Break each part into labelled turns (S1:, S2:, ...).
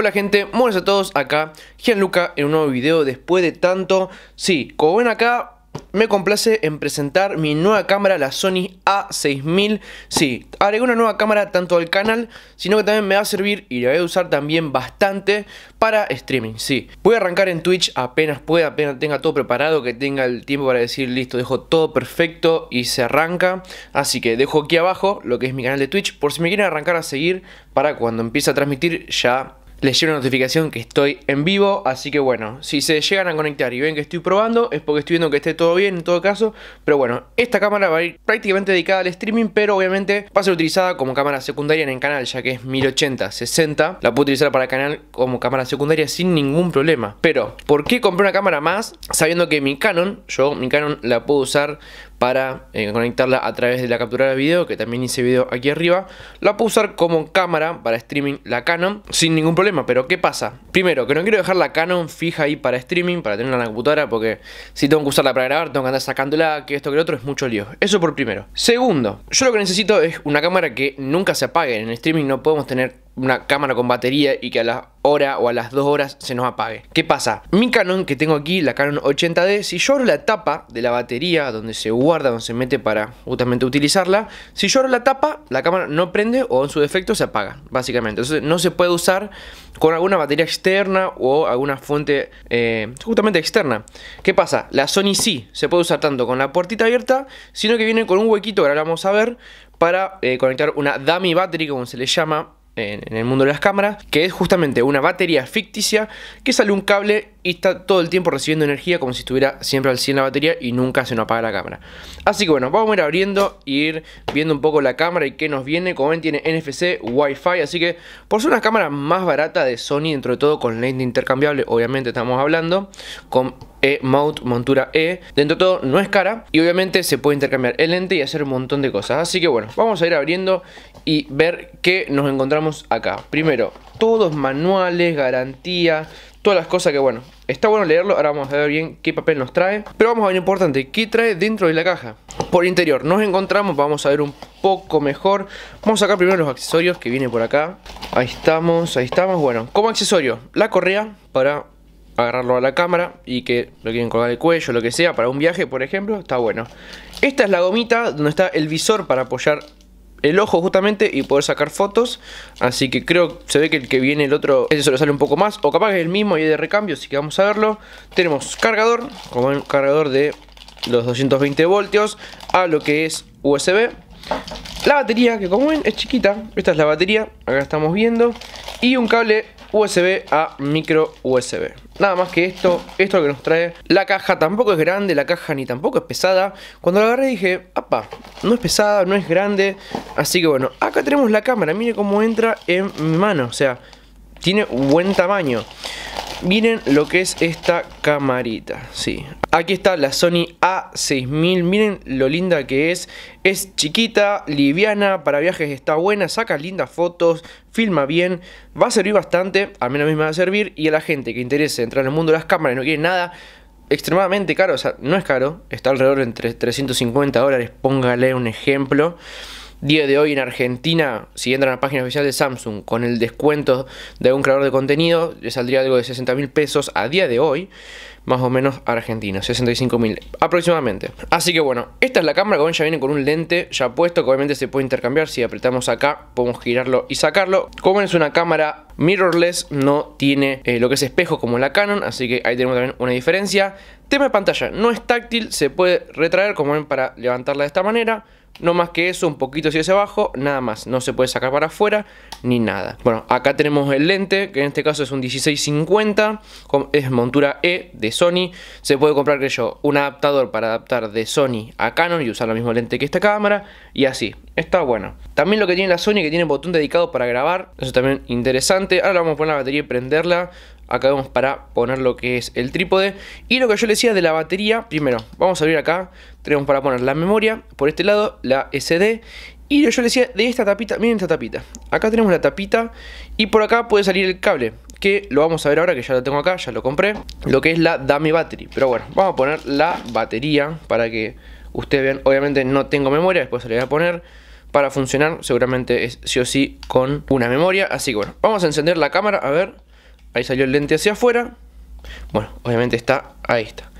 S1: Hola gente, buenas a todos, acá Gianluca en un nuevo video después de tanto Sí, como ven acá, me complace en presentar mi nueva cámara, la Sony A6000 Sí, agregué una nueva cámara tanto al canal, sino que también me va a servir y la voy a usar también bastante para streaming, sí Voy a arrancar en Twitch apenas pueda, apenas tenga todo preparado, que tenga el tiempo para decir listo, dejo todo perfecto y se arranca Así que dejo aquí abajo lo que es mi canal de Twitch, por si me quieren arrancar a seguir para cuando empiece a transmitir ya les llega una notificación que estoy en vivo, así que bueno, si se llegan a conectar y ven que estoy probando, es porque estoy viendo que esté todo bien en todo caso, pero bueno, esta cámara va a ir prácticamente dedicada al streaming, pero obviamente va a ser utilizada como cámara secundaria en el canal, ya que es 1080, 60, la puedo utilizar para el canal como cámara secundaria sin ningún problema. Pero, ¿por qué compré una cámara más sabiendo que mi Canon, yo mi Canon la puedo usar para eh, conectarla a través de la captura de video, que también hice video aquí arriba. La puedo usar como cámara para streaming la Canon sin ningún problema, pero ¿qué pasa? Primero, que no quiero dejar la Canon fija ahí para streaming, para tenerla en la computadora, porque si tengo que usarla para grabar, tengo que andar sacándola, que esto, que lo otro, es mucho lío. Eso por primero. Segundo, yo lo que necesito es una cámara que nunca se apague. En el streaming no podemos tener una cámara con batería y que a la hora o a las dos horas se nos apague. ¿Qué pasa? Mi Canon que tengo aquí, la Canon 80D, si yo la tapa de la batería donde se guarda, donde se mete para justamente utilizarla, si yo la tapa, la cámara no prende o en su defecto se apaga, básicamente. Entonces no se puede usar con alguna batería externa o alguna fuente eh, justamente externa. ¿Qué pasa? La Sony sí se puede usar tanto con la puertita abierta, sino que viene con un huequito, ahora lo vamos a ver, para eh, conectar una dummy battery, como se le llama, en, el mundo de las cámaras, que es justamente una batería ficticia que sale un cable y está todo el tiempo recibiendo energía como si estuviera siempre al 100 la batería y nunca se nos apaga la cámara. Así que bueno, vamos a ir abriendo y ir viendo un poco la cámara y qué nos viene. Como ven tiene NFC, Wi-Fi, así que por ser una cámara más barata de Sony dentro de todo con lente intercambiable, obviamente estamos hablando, con e mount, montura E. Dentro de todo no es cara y obviamente se puede intercambiar el lente y hacer un montón de cosas. Así que bueno, vamos a ir abriendo y ver qué nos encontramos acá. Primero, todos manuales, garantía todas las cosas que bueno, está bueno leerlo, ahora vamos a ver bien qué papel nos trae. Pero vamos a ver lo importante, que trae dentro de la caja. Por interior nos encontramos, vamos a ver un poco mejor. Vamos a sacar primero los accesorios que viene por acá. Ahí estamos, ahí estamos. Bueno, como accesorio, la correa para agarrarlo a la cámara y que lo quieren colgar el cuello, lo que sea, para un viaje, por ejemplo, está bueno. Esta es la gomita donde está el visor para apoyar el ojo justamente y poder sacar fotos. Así que creo, se ve que el que viene el otro, ese solo sale un poco más. O capaz que es el mismo y es de recambio, así que vamos a verlo. Tenemos cargador, como un cargador de los 220 voltios a lo que es USB. La batería, que como ven es chiquita, esta es la batería, acá estamos viendo. Y un cable USB a micro USB. Nada más que esto, esto lo que nos trae. La caja tampoco es grande, la caja ni tampoco es pesada. Cuando la agarré dije, apa, no es pesada, no es grande. Así que bueno, acá tenemos la cámara, mire cómo entra en mi mano, o sea tiene buen tamaño. Miren lo que es esta camarita, sí. Aquí está la Sony A6000, miren lo linda que es. Es chiquita, liviana, para viajes está buena, saca lindas fotos, filma bien, va a servir bastante, a mí no me va a servir. Y a la gente que interese entrar en el mundo de las cámaras y no quiere nada extremadamente caro, o sea, no es caro, está alrededor entre 350 dólares, póngale un ejemplo día de hoy en Argentina, si entran a la página oficial de Samsung con el descuento de un creador de contenido, le saldría algo de 60 mil pesos a día de hoy, más o menos a argentino, 65 mil aproximadamente. Así que bueno, esta es la cámara como ven, ya viene con un lente ya puesto, que obviamente se puede intercambiar, si apretamos acá podemos girarlo y sacarlo. Como es una cámara mirrorless, no tiene eh, lo que es espejo como la Canon, así que ahí tenemos también una diferencia. Tema de pantalla, no es táctil, se puede retraer como ven para levantarla de esta manera no más que eso, un poquito hacia abajo, nada más, no se puede sacar para afuera ni nada. Bueno, acá tenemos el lente, que en este caso es un 1650, es montura E de Sony, se puede comprar, creo yo, un adaptador para adaptar de Sony a Canon y usar la mismo lente que esta cámara, y así, está bueno. También lo que tiene la Sony, que tiene botón dedicado para grabar, eso también interesante, ahora vamos a poner la batería y prenderla, Acá vemos para poner lo que es el trípode. Y lo que yo le decía de la batería, primero, vamos a abrir acá. Tenemos para poner la memoria, por este lado, la SD. Y lo yo le decía de esta tapita, miren esta tapita. Acá tenemos la tapita y por acá puede salir el cable. Que lo vamos a ver ahora que ya lo tengo acá, ya lo compré. Lo que es la Dummy Battery. Pero bueno, vamos a poner la batería para que ustedes vean. Obviamente no tengo memoria, después se le voy a poner para funcionar seguramente es sí o sí con una memoria. Así que bueno, vamos a encender la cámara a ver. Ahí salió el lente hacia afuera. Bueno, obviamente está, ahí está.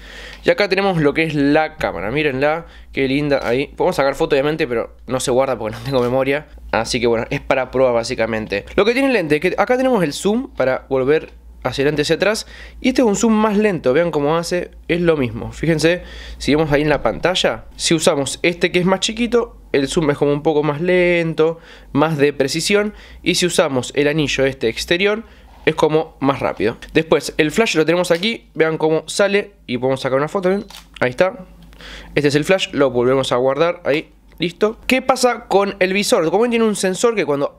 S1: Y acá tenemos lo que es la cámara, mírenla, qué linda ahí. Podemos sacar foto obviamente, pero no se guarda porque no tengo memoria. Así que bueno, es para prueba básicamente. Lo que tiene el lente, que acá tenemos el zoom para volver hacia adelante, hacia atrás. Y este es un zoom más lento, vean cómo hace, es lo mismo. Fíjense, si vemos ahí en la pantalla, si usamos este que es más chiquito, el zoom es como un poco más lento, más de precisión. Y si usamos el anillo este exterior, es como más rápido. Después, el flash lo tenemos aquí, vean cómo sale y podemos sacar una foto, ahí está. Este es el flash, lo volvemos a guardar ahí, listo. ¿Qué pasa con el visor? Como tiene un sensor que cuando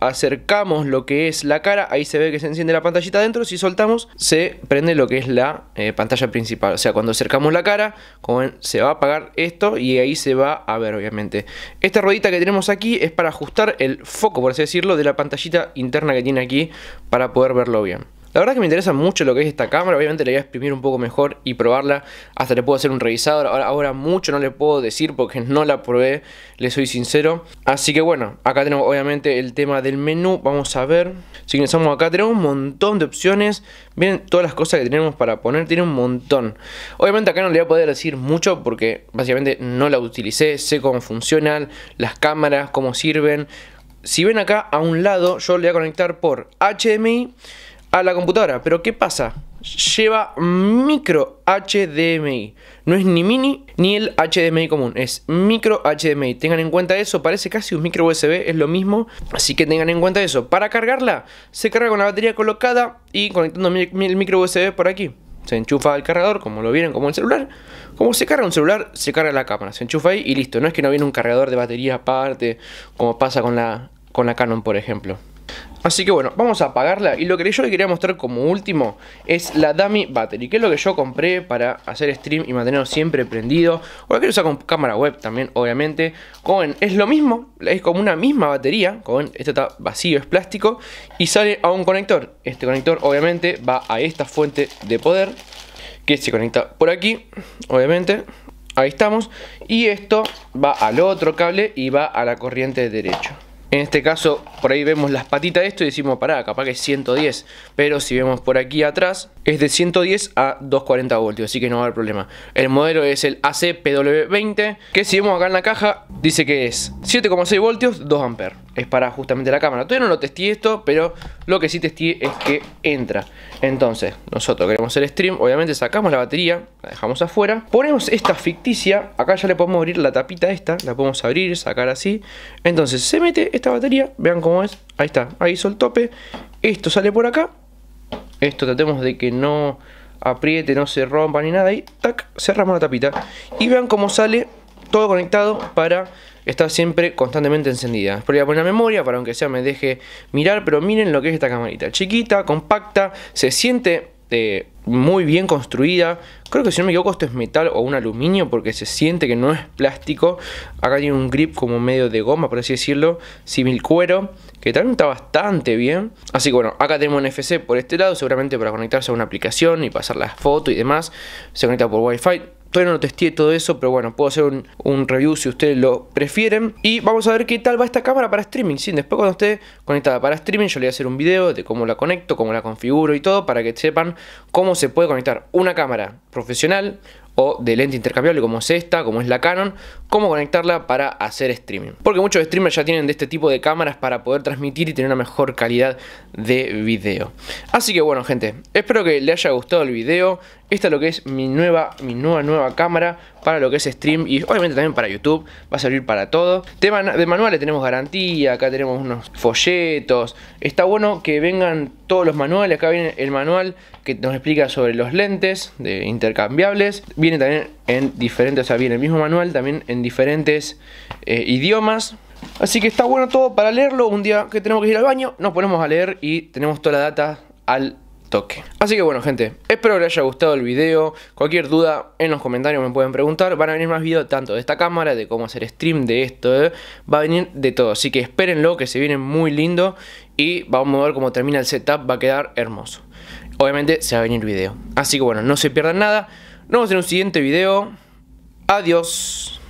S1: acercamos lo que es la cara, ahí se ve que se enciende la pantallita adentro, si soltamos se prende lo que es la eh, pantalla principal, o sea cuando acercamos la cara como se va a apagar esto y ahí se va a ver obviamente. Esta ruedita que tenemos aquí es para ajustar el foco por así decirlo de la pantallita interna que tiene aquí para poder verlo bien. La verdad que me interesa mucho lo que es esta cámara, obviamente la voy a exprimir un poco mejor y probarla, hasta le puedo hacer un revisador, ahora, mucho no le puedo decir porque no la probé, le soy sincero. Así que bueno, acá tenemos obviamente el tema del menú, vamos a ver, si ingresamos acá tenemos un montón de opciones, bien todas las cosas que tenemos para poner, tiene un montón. Obviamente acá no le voy a poder decir mucho porque básicamente no la utilicé, sé cómo funcionan, las cámaras, cómo sirven. Si ven acá a un lado yo le voy a conectar por HDMI a la computadora. Pero ¿qué pasa? Lleva micro HDMI. No es ni mini ni el HDMI común, es micro HDMI. Tengan en cuenta eso, parece casi un micro USB, es lo mismo. Así que tengan en cuenta eso. Para cargarla, se carga con la batería colocada y conectando el micro USB por aquí. Se enchufa al cargador, como lo vieron, como el celular. Como se carga un celular, se carga la cámara. Se enchufa ahí y listo. No es que no viene un cargador de batería aparte, como pasa con la, con la Canon, por ejemplo. Así que bueno, vamos a apagarla y lo que yo quería mostrar como último es la Dummy Battery, que es lo que yo compré para hacer stream y mantenerlo siempre prendido. O la quiero usar con cámara web también, obviamente. ven, es lo mismo, es como una misma batería, con, este está vacío, es plástico, y sale a un conector. Este conector obviamente va a esta fuente de poder, que se conecta por aquí, obviamente. Ahí estamos. Y esto va al otro cable y va a la corriente de derecho. En este caso, por ahí vemos las patitas de esto y decimos, pará, capaz que es 110. Pero si vemos por aquí atrás, es de 110 a 240 voltios, así que no va a haber problema. El modelo es el ACPW20, que si vemos acá en la caja, dice que es 7,6 voltios, 2 amperes. Es para justamente la cámara. Todavía no lo testé esto, pero lo que sí testé es que entra. Entonces, nosotros queremos el stream, obviamente sacamos la batería, la dejamos afuera. Ponemos esta ficticia, acá ya le podemos abrir la tapita esta, la podemos abrir, sacar así. Entonces se mete esta batería, vean cómo es, ahí está, ahí hizo el tope. Esto sale por acá esto tratemos de que no apriete, no se rompa ni nada. Y tac, cerramos la tapita. Y vean cómo sale todo conectado para estar siempre constantemente encendida. Después voy a la memoria para aunque sea me deje mirar, pero miren lo que es esta camarita. Chiquita, compacta, se siente este, muy bien construida. Creo que si no me equivoco esto es metal o un aluminio porque se siente que no es plástico. Acá tiene un grip como medio de goma, por así decirlo, simil cuero, que también está bastante bien. Así que bueno, acá tenemos un FC por este lado, seguramente para conectarse a una aplicación y pasar las fotos y demás. Se conecta por Wi-Fi. Todavía no lo testé todo eso, pero bueno, puedo hacer un, review si ustedes lo prefieren. Y vamos a ver qué tal va esta cámara para streaming. Sí, después cuando esté conectada para streaming, yo le voy a hacer un video de cómo la conecto, cómo la configuro y todo, para que sepan cómo se puede conectar una cámara profesional o de lente intercambiable como es esta, como es la Canon, cómo conectarla para hacer streaming. Porque muchos streamers ya tienen de este tipo de cámaras para poder transmitir y tener una mejor calidad de video. Así que bueno gente, espero que les haya gustado el video. Esta es lo que es mi nueva, mi nueva, nueva cámara para lo que es stream y obviamente también para YouTube. Va a servir para todo. De, de manuales tenemos garantía, acá tenemos unos folletos. Está bueno que vengan todos los manuales. Acá viene el manual que nos explica sobre los lentes de intercambiables. Viene también en diferentes, o viene el mismo manual también en diferentes eh, idiomas. Así que está bueno todo para leerlo. Un día que tenemos que ir al baño, nos ponemos a leer y tenemos toda la data al Así que bueno gente, espero que les haya gustado el video. Cualquier duda en los comentarios me pueden preguntar. Van a venir más videos tanto de esta cámara, de cómo hacer stream, de esto. Eh. Va a venir de todo. Así que espérenlo, que se viene muy lindo. Y vamos a ver cómo termina el setup. Va a quedar hermoso. Obviamente se va a venir video. Así que bueno, no se pierdan nada. Nos vemos en un siguiente video. Adiós.